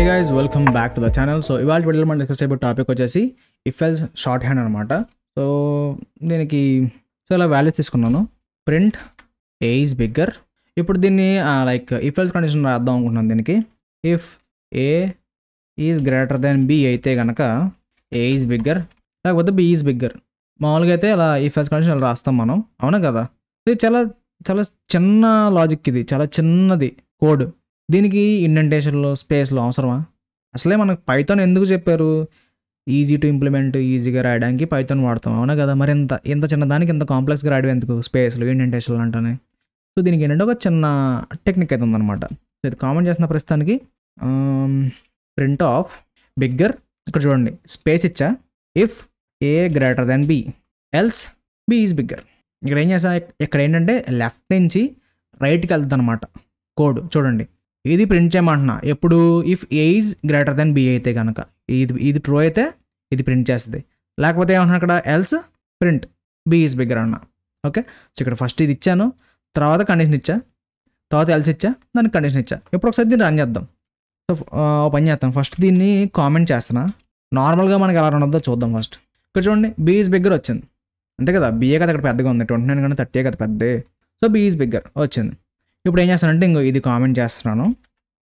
Hey guys welcome back to the channel so ఇవాళ వీడియోలో మనం డిస్కస్ అయిపోయే టాపిక్ వచ్చేసి ఎల్స్ షార్ట్ హ్యాండ్ అనమాట సో దీనికి సో ఇలా వాల్యూస్ తీసుకున్నాను ప్రింట్ ఏ ఈజ్ బిగ్గర్ ఇప్పుడు దీన్ని లైక్ ఎల్స్ కండిషన్ రాద్దాం అనుకుంటున్నాను దీనికి if A is greater then B అయితే కనుక ఏ ఈజ్ బిగ్గర్ లేకపోతే బి ఈజ్ బిగ్గర్ మామూలుగా అయితే అలా ఇఫెల్స్ కండిషన్ అలా రాస్తాం మనం అవునా కదా ఇది చాలా చాలా చిన్న లాజిక్ ఇది చాలా చిన్నది కోడ్ దీనికి ఇండెంటేషన్లో స్పేస్లు అవసరమా అసలే మనకు పైథాన్ ఎందుకు చెప్పారు ఈజీ టు ఇంప్లిమెంట్ ఈజీగా రాయడానికి పైథాన్ వాడతాం అవునా కదా మరి ఎంత ఇంత చిన్నదానికి ఇంత కాంప్లెక్స్గా రాయడం ఎందుకు స్పేస్లు ఇండెంటేషన్లు అంటేనే సో దీనికి ఏంటంటే ఒక చిన్న టెక్నిక్ అయితే ఉందన్నమాట సో ఇది కామెంట్ చేసిన ప్రస్తుతానికి ప్రింట్ ఆఫ్ బిగ్గర్ ఇక్కడ చూడండి స్పేస్ ఇచ్చా if A greater then B else B is bigger ఇక్కడ ఏం చేసా ఇక్కడ ఏంటంటే లెఫ్ట్ నుంచి రైట్కి వెళ్తుంది అనమాట కోడ్ చూడండి ఇది ప్రింట్ చేయమంటున్నా ఎప్పుడు if A is greater then B అయితే కనుక ఇది ఇది ట్రూ అయితే ఇది ప్రింట్ చేస్తుంది లేకపోతే ఏమంటున్నా ఇక్కడ else print B is bigger అన్న ఓకే సో ఇక్కడ ఫస్ట్ ఇది ఇచ్చాను తర్వాత కండిషన్ ఇచ్చా తర్వాత ఎల్స్ ఇచ్చా దానికి కండిషన్ ఇచ్చా ఇప్పుడు ఒకసారి దీన్ని రన్ చేద్దాం సో పని చేస్తాం ఫస్ట్ దీన్ని కామెంట్ చేస్తున్నా నార్మల్గా మనకి ఎలా రన్ చూద్దాం ఫస్ట్ ఇక్కడ చూడండి బి ఈజ్ బిగ్గర్ వచ్చింది అంతే కదా బిఏ కదా అక్కడ పెద్దగా ఉంది ట్వంటీ నైన్ కానీ థర్టీ కదా పెద్దే సో బి ఈజ్ బిగ్గర్ వచ్చింది ఇప్పుడు ఏం చేస్తానంటే ఇంకో ఇది కామెంట్ చేస్తున్నాను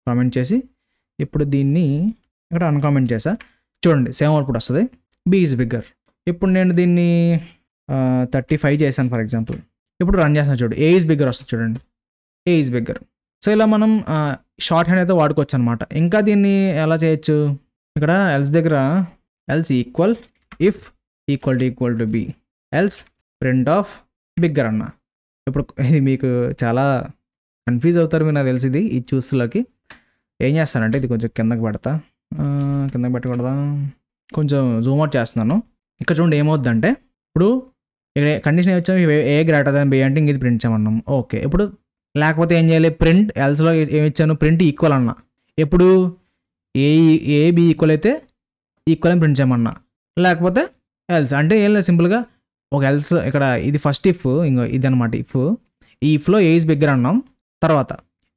కామెంట్ చేసి ఇప్పుడు దీన్ని ఇక్కడ అన్కామెంట్ చేసా చూడండి సేమ్ అవుట్పుట్ వస్తుంది బీ ఈజ్ బిగ్గర్ ఇప్పుడు నేను దీన్ని థర్టీ ఫైవ్ చేశాను ఫర్ ఎగ్జాంపుల్ ఇప్పుడు రన్ చేస్తాను చూడు ఏ ఈజ్ బిగ్గర్ వస్తుంది చూడండి ఏ ఈజ్ బిగ్గర్ సో ఇలా మనం షార్ట్ హ్యాండ్ అయితే వాడుకోవచ్చు అనమాట ఇంకా దీన్ని ఎలా చేయొచ్చు ఇక్కడ ఎల్స్ దగ్గర else equal if equal to equal to B else print of bigger అన్న ఇప్పుడు ఇది మీకు చాలా కన్ఫ్యూజ్ అవుతారు మీరు నాకు తెలిసి ఇది చూస్తులోకి ఏం చేస్తానంటే ఇది కొంచెం కిందకి పడతా కిందకి పెట్టకూడదా కొంచెం జూమ్ అవుట్ చేస్తున్నాను ఇక్కడ చూడండి ఏమవుద్దంటే ఇప్పుడు ఇక్కడ కండిషన్ వచ్చాం ఏ గ్రేటర్ దాన్ బి అంటే ఇంక ఇది ప్రింట్ చేయమన్నాం ఓకే ఇప్పుడు లేకపోతే ఏం చేయాలి ప్రింట్ ఎల్స్లో ఏమి ఇచ్చాను ప్రింట్ ఈక్వల్ అన్న ఎప్పుడు ఏ ఏ బి ఈక్వల్ అయితే ఈక్వల్ అని ప్రింట్ చేయమన్నా లేకపోతే ఎల్స్ అంటే ఏం లేదు సింపుల్గా ఒక ఎల్స్ ఇక్కడ ఇది ఫస్ట్ ఇఫ్ ఇంకో ఇది అనమాట ఇఫ్ ఈ ఇఫ్లో ఏ ఇస్ బిగ్గర్ అన్నాం తర్వాత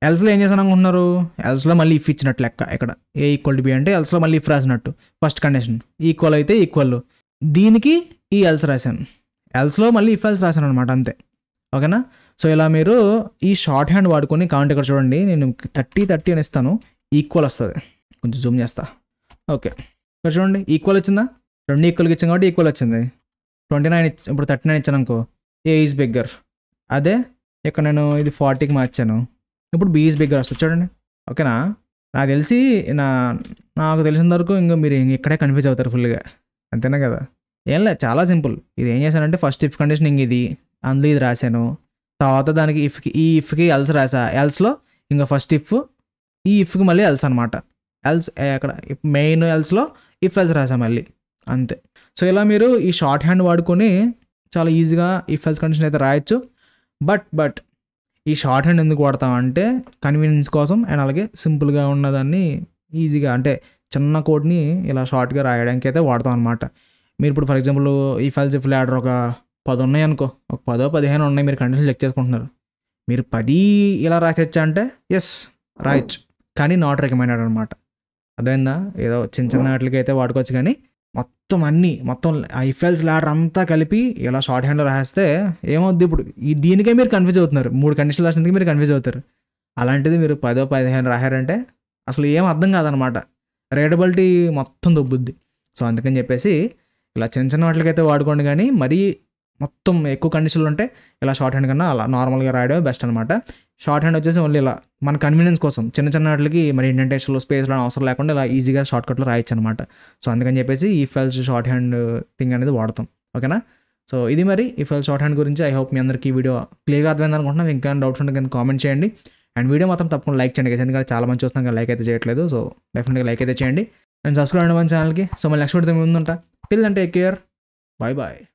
ఎల్స్లో ఏం చేశాను అనుకుంటున్నారు ఎల్స్లో మళ్ళీ ఇఫ్ ఇచ్చినట్టు లెక్క ఇక్కడ ఏ ఈక్వల్ టు బి అంటే ఎల్స్లో మళ్ళీ ఇఫ్ రాసినట్టు ఫస్ట్ కండిషన్ ఈక్వల్ అయితే ఈక్వల్ దీనికి ఈ ఎల్స్ రాశాను ఎల్స్లో మళ్ళీ ఇఫ్ ఎల్స్ రాశాను అనమాట అంతే ఓకేనా సో ఇలా మీరు ఈ షార్ట్ హ్యాండ్ వాడుకొని కామెంట్ ఇక్కడ చూడండి నేను థర్టీ థర్టీ అని ఇస్తాను ఈక్వల్ వస్తుంది కొంచెం జూమ్ చేస్తా ఓకే ఇక్కడ చూడండి ఈక్వల్ వచ్చిందా రెండు ఈక్వల్కి ఇచ్చాం కాబట్టి ఈక్వల్ వచ్చింది ట్వంటీ నైన్ ఇచ్చి ఇప్పుడు థర్టీ నైన్ ఇచ్చాను అనుకో ఏ ఈజ్ బిగ్గర్ అదే ఇక్కడ నేను ఇది ఫార్టీకి మార్చాను ఇప్పుడు బీఈస్ బిగ్గర్ వస్తుంది చూడండి ఓకేనా నాకు తెలిసి నా నాకు తెలిసిన వరకు ఇంకా మీరు ఇక్కడే కన్ఫ్యూజ్ అవుతారు ఫుల్గా అంతేనా కదా ఏం లేదు చాలా సింపుల్ ఇది ఏం చేశానంటే ఫస్ట్ ఇఫ్ ఇంక ఇది అందులో ఇది రాశాను తర్వాత దానికి ఇఫ్కి ఈ ఇఫ్కి ఎల్స్ రాసా ఎల్స్లో ఇంకా ఫస్ట్ ఇఫ్ ఈ ఇఫ్కి మళ్ళీ ఎల్స్ అనమాట ఎల్స్ అక్కడ మెయిన్ ఎల్స్లో ఇఫ్ ఎల్స్ రాసా మళ్ళీ అంతే సో ఇలా మీరు ఈ షార్ట్ హ్యాండ్ వాడుకొని చాలా ఈజీగా ఇఫ్ ఎల్స్ కండిషన్ అయితే రాయొచ్చు బట్ బట్ ఈ షార్ట్ హ్యాండ్ ఎందుకు వాడతాం అంటే కన్వీనియన్స్ కోసం అండ్ అలాగే సింపుల్గా ఉన్నదాన్ని ఈజీగా అంటే చిన్న కోడ్ని ఇలా షార్ట్గా రాయడానికి అయితే వాడతాం అనమాట మీరు ఇప్పుడు ఫర్ ఎగ్జాంపుల్ ఈ ఫైల్స్ ఇఫ్ ల్యాడర్ ఒక పది ఉన్నాయి అనుకో ఒక పదో పదిహేను ఉన్నాయి మీరు కండిషన్ చెక్ చేసుకుంటున్నారు మీరు పది ఇలా రాసేచ్చా అంటే ఎస్ రాయొచ్చు hmm. కానీ నాట్ రికమెండెడ్ అనమాట అదైందా ఏదో చిన్న చిన్న వాటికి అయితే వాడుకోవచ్చు కానీ మొత్తం అన్నీ మొత్తం ఐఫెల్స్ ల్యాడర్ అంతా కలిపి ఇలా షార్ట్ హ్యాండ్లో రాస్తే ఏమవుద్ది ఇప్పుడు ఈ దీనికే మీరు కన్ఫ్యూజ్ అవుతున్నారు మూడు కండిషన్లు రాసినందుకు మీరు కన్ఫ్యూజ్ అవుతారు అలాంటిది మీరు పదో పదిహేను రాయారంటే అసలు ఏం అర్థం కాదనమాట రేటబిలిటీ మొత్తం దొబ్బుద్ది సో అందుకని చెప్పేసి ఇలా చిన్న చిన్న వాటికైతే వాడుకోండి కానీ మరీ మొత్తం ఎక్కువ కండిషన్లు ఉంటే ఇలా షార్ట్ హ్యాండ్ కన్నా అలా నార్మల్గా రాయడమే బెస్ట్ అనమాట షార్ట్ హ్యాండ్ వచ్చేసి ఓన్లీ ఇలా మన కన్వీనియన్స్ కోసం చిన్న చిన్న వాటికి మరి ఇండెంటేషన్లో స్పేస్లో అవసరం లేకుండా ఇలా ఈజీగా షార్ట్ కట్లో రాయొచ్చు అనమాట సో అందుకని చెప్పేసి ఈ ఫెల్స్ షార్ట్ హ్యాండ్ థింగ్ అనేది వాడతాం ఓకేనా సో ఇది మరి ఈ ఫెల్ షార్ట్ హ్యాండ్ గురించి ఐ హోప్ మీ అందరికీ వీడియో క్లియర్గా అర్థమైంది అనుకుంటున్నాం ఇంకా డౌట్స్ ఉంటే కింద కామెంట్ చేయండి అండ్ వీడియో మాత్రం తప్పకుండా లైక్ చేయండి ఎందుకంటే చాలా మంది చూస్తాం కానీ లైక్ అయితే చేయట్లేదు సో డెఫినెట్గా లైక్ అయితే చేయండి అండ్ సబ్స్క్రైబ్ అవ్వండి మన ఛానల్కి సో మళ్ళీ నెక్స్ట్ వీడియో ముందుంటా టిల్ అంటే కేర్ బాయ్ బాయ్